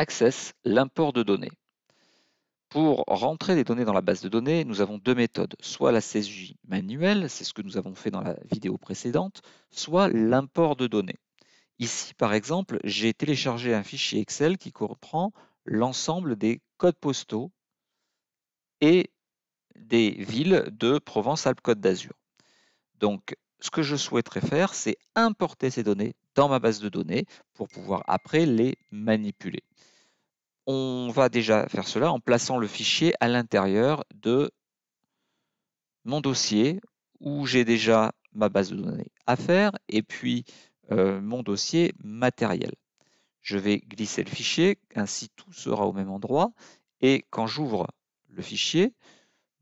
Access l'import de données. Pour rentrer des données dans la base de données, nous avons deux méthodes, soit la saisie manuelle, c'est ce que nous avons fait dans la vidéo précédente, soit l'import de données. Ici, par exemple, j'ai téléchargé un fichier Excel qui comprend l'ensemble des codes postaux et des villes de Provence-Alpes-Côte d'Azur. Donc, ce que je souhaiterais faire, c'est importer ces données dans ma base de données pour pouvoir après les manipuler. On va déjà faire cela en plaçant le fichier à l'intérieur de mon dossier où j'ai déjà ma base de données à faire et puis euh, mon dossier matériel. Je vais glisser le fichier, ainsi tout sera au même endroit. Et quand j'ouvre le fichier,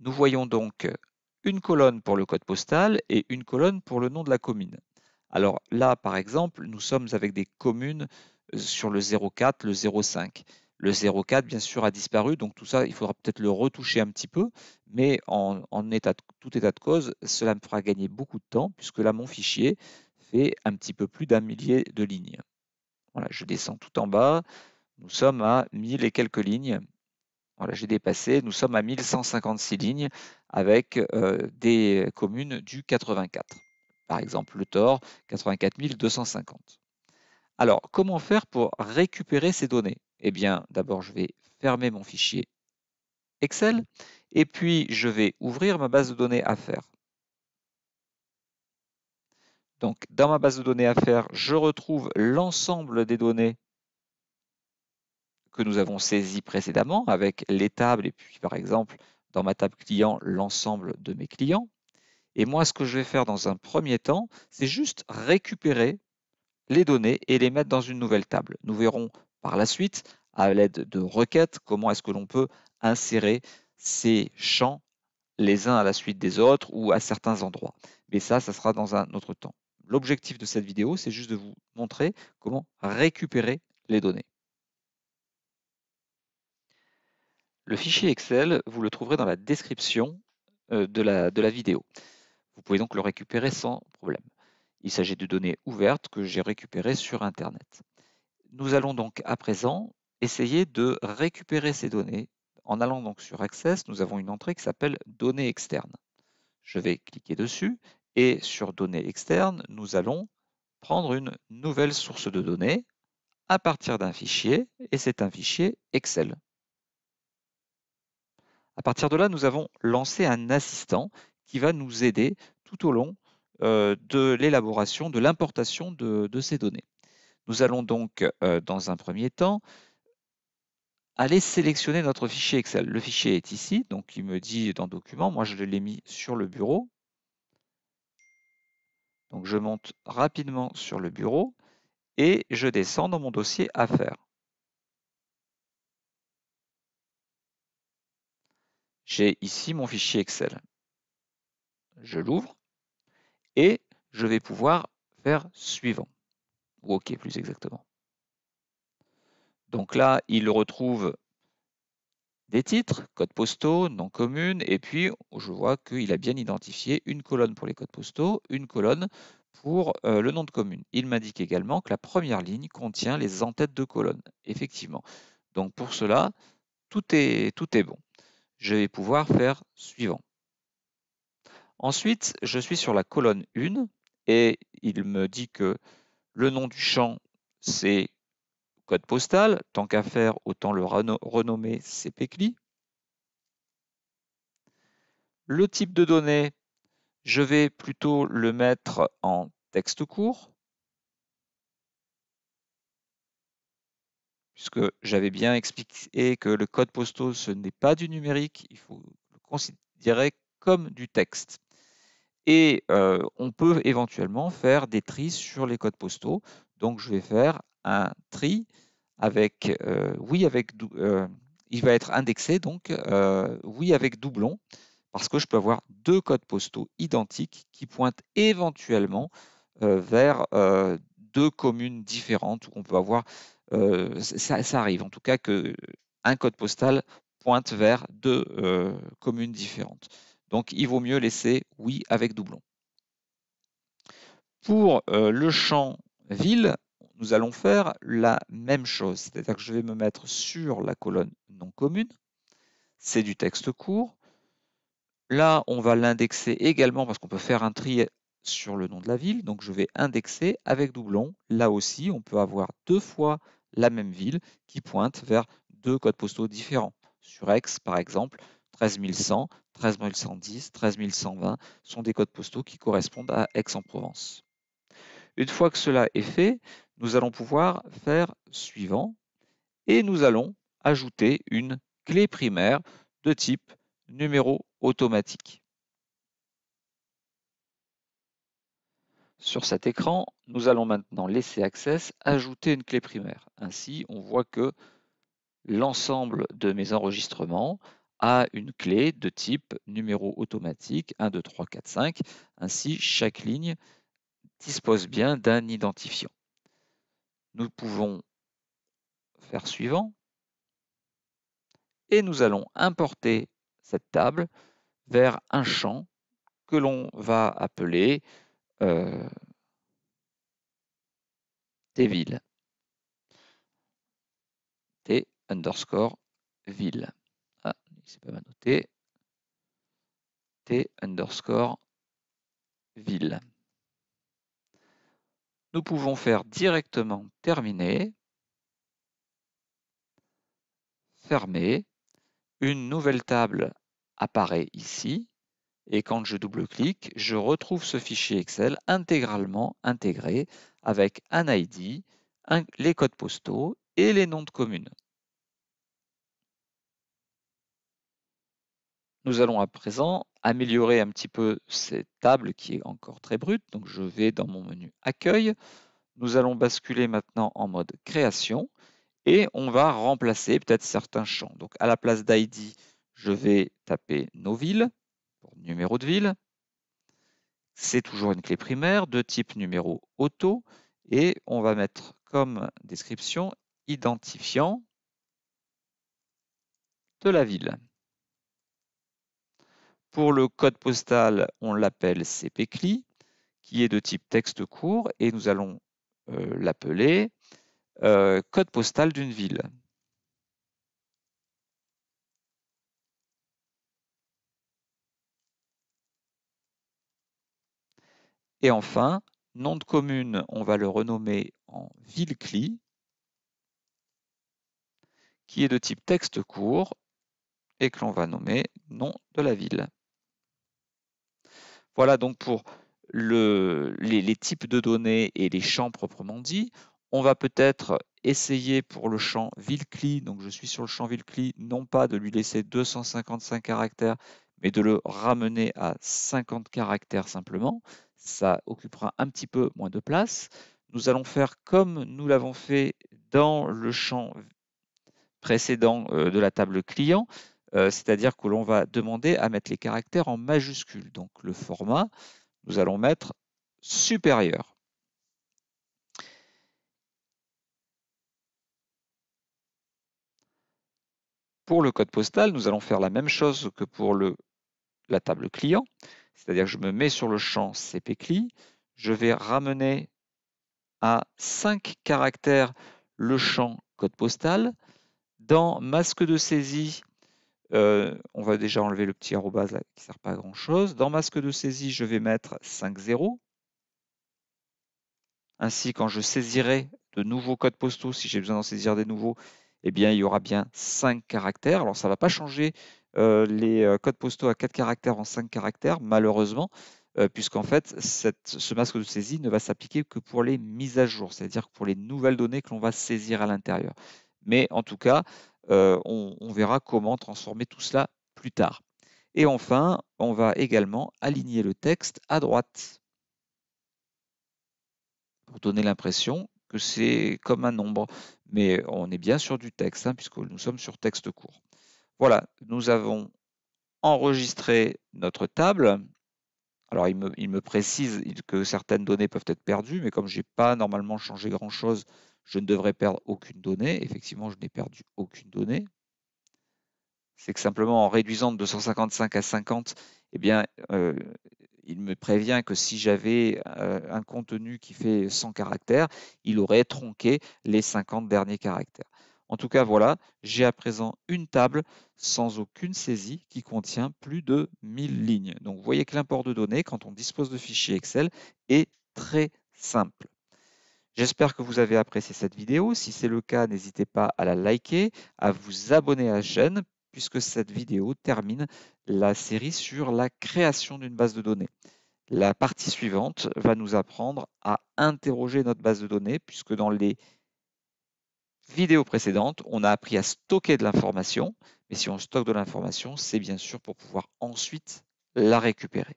nous voyons donc une colonne pour le code postal et une colonne pour le nom de la commune. Alors là, par exemple, nous sommes avec des communes euh, sur le 04, le 05. Le 04, bien sûr, a disparu, donc tout ça, il faudra peut-être le retoucher un petit peu, mais en, état tout état de cause, cela me fera gagner beaucoup de temps, puisque là, mon fichier fait un petit peu plus d'un millier de lignes. Voilà, je descends tout en bas, nous sommes à mille et quelques lignes, voilà, j'ai dépassé. Nous sommes à 1156 lignes avec euh, des communes du 84. Par exemple, le Thor, 84 250. Alors, comment faire pour récupérer ces données Eh bien, d'abord, je vais fermer mon fichier Excel et puis je vais ouvrir ma base de données à faire. Donc, dans ma base de données à faire, je retrouve l'ensemble des données que nous avons saisi précédemment avec les tables et puis par exemple dans ma table client l'ensemble de mes clients. Et moi, ce que je vais faire dans un premier temps, c'est juste récupérer les données et les mettre dans une nouvelle table. Nous verrons par la suite, à l'aide de requêtes, comment est-ce que l'on peut insérer ces champs les uns à la suite des autres ou à certains endroits. Mais ça, ça sera dans un autre temps. L'objectif de cette vidéo, c'est juste de vous montrer comment récupérer les données. Le fichier Excel, vous le trouverez dans la description euh, de la, vidéo. Vous pouvez donc le récupérer sans problème. Il s'agit de données ouvertes que j'ai récupérées sur Internet. Nous allons donc à présent essayer de récupérer ces données. En allant donc sur Access, nous avons une entrée qui s'appelle Données externes. Je vais cliquer dessus et sur Données externes, nous allons prendre une nouvelle source de données à partir d'un fichier et c'est un fichier Excel. À partir de là, nous avons lancé un assistant qui va nous aider tout au long euh, de l'élaboration, de l'importation de, ces données. Nous allons donc, euh, dans un premier temps, aller sélectionner notre fichier Excel. Le fichier est ici, donc il me dit dans Documents. moi je l'ai mis sur le bureau. Donc je monte rapidement sur le bureau et je descends dans mon dossier Affaires. j'ai ici mon fichier Excel. Je l'ouvre et je vais pouvoir faire suivant, ou OK plus exactement. Donc là, il retrouve des titres, codes postaux, noms communes, et puis je vois qu'il a bien identifié une colonne pour les codes postaux, une colonne pour euh, le nom de commune. Il m'indique également que la première ligne contient les entêtes de colonnes, effectivement. Donc pour cela, tout est, tout est bon je vais pouvoir faire suivant. Ensuite, je suis sur la colonne 1 et il me dit que le nom du champ, c'est code postal. Tant qu'à faire, autant le renommer CPCLI. Le type de données, je vais plutôt le mettre en texte court. puisque j'avais bien expliqué que le code postal, ce n'est pas du numérique, il faut le considérer comme du texte. Et euh, on peut éventuellement faire des tris sur les codes postaux. Donc je vais faire un tri avec, euh, oui, avec, euh, il va être indexé, donc oui avec doublon, parce que je peux avoir deux codes postaux identiques qui pointent éventuellement vers deux communes différentes où on peut avoir euh, ça, arrive en tout cas qu'un code postal pointe vers deux euh, communes différentes. Donc il vaut mieux laisser oui avec doublon. Pour euh, le champ ville, nous allons faire la même chose, c'est-à-dire que je vais me mettre sur la colonne non commune, c'est du texte court. Là, on va l'indexer également parce qu'on peut faire un tri sur le nom de la ville. Donc je vais indexer avec doublon. Là aussi, on peut avoir deux fois la même ville qui pointe vers deux codes postaux différents. Sur Aix, par exemple, 13100, 13110, 13120 sont des codes postaux qui correspondent à Aix-en-Provence. Une fois que cela est fait, nous allons pouvoir faire suivant et nous allons ajouter une clé primaire de type numéro automatique. Sur cet écran, nous allons maintenant laisser Access ajouter une clé primaire. Ainsi, on voit que l'ensemble de mes enregistrements a une clé de type numéro automatique 1, 2, 3, 4, 5. Ainsi, chaque ligne dispose bien d'un identifiant. Nous pouvons faire suivant et nous allons importer cette table vers un champ que l'on va appeler T euh, des T underscore ville. Ah, c'est pas mal T underscore ville. Nous pouvons faire directement terminer, fermer. Une nouvelle table apparaît ici et quand je double-clique, je retrouve ce fichier Excel intégralement intégré avec un ID, les codes postaux et les noms de communes. Nous allons à présent améliorer un petit peu cette table qui est encore très brute. Donc je vais dans mon menu Accueil. Nous allons basculer maintenant en mode Création et on va remplacer peut-être certains champs. Donc à la place d'ID, je vais taper nos villes numéro de ville. C'est toujours une clé primaire de type numéro auto et on va mettre comme description identifiant de la ville. Pour le code postal, on l'appelle CPCLI, qui est de type texte court, et nous allons euh, l'appeler euh, code postal d'une ville. Et enfin, nom de commune, on va le renommer en Villecli, qui est de type texte court et que l'on va nommer nom de la ville. Voilà donc pour les, types de données et les champs proprement dits. On va peut-être essayer pour le champ Villecli, donc je suis sur le champ ville-cli », non pas de lui laisser 255 caractères, mais de le ramener à 50 caractères simplement ça occupera un petit peu moins de place. Nous allons faire comme nous l'avons fait dans le champ précédent euh, de la table client, euh, c'est-à-dire que l'on va demander à mettre les caractères en majuscules. Donc le format, nous allons mettre supérieur. Pour le code postal, nous allons faire la même chose que pour la table client. C'est-à-dire que je me mets sur le champ CPCLI, je vais ramener à 5 caractères le champ code postal. Dans masque de saisie, euh, on va déjà enlever le petit arrobase qui ne sert pas à grand chose. Dans masque de saisie, je vais mettre 5 0. Ainsi, quand je saisirai de nouveaux codes postaux, si j'ai besoin d'en saisir des nouveaux, eh bien, il y aura bien 5 caractères. Alors, ça ne va pas changer euh, les euh, codes postaux à 4 caractères en 5 caractères, malheureusement, euh, puisqu'en fait, ce masque de saisie ne va s'appliquer que pour les mises à jour, c'est-à-dire pour les nouvelles données que l'on va saisir à l'intérieur. Mais en tout cas, on, verra comment transformer tout cela plus tard. Et enfin, on va également aligner le texte à droite pour donner l'impression que c'est comme un nombre. Mais on est bien sur du texte, hein, puisque nous sommes sur texte court. Voilà, nous avons enregistré notre table. Alors, il me, précise que certaines données peuvent être perdues, mais comme je n'ai pas normalement changé grand-chose, je ne devrais perdre aucune donnée. Effectivement, je n'ai perdu aucune donnée. C'est que simplement en réduisant de 255 à 50, eh bien, euh, il me prévient que si j'avais euh, un contenu qui fait 100 caractères, il aurait tronqué les 50 derniers caractères. En tout cas, voilà, j'ai à présent une table sans aucune saisie qui contient plus de 1000 lignes. Donc vous voyez que l'import de données, quand on dispose de fichiers Excel, est très simple. J'espère que vous avez apprécié cette vidéo. Si c'est le cas, n'hésitez pas à la liker, à vous abonner à la chaîne, puisque cette vidéo termine la série sur la création d'une base de données. La partie suivante va nous apprendre à interroger notre base de données, puisque dans les vidéo précédente, on a appris à stocker de l'information, mais si on stocke de l'information, c'est bien sûr pour pouvoir ensuite la récupérer.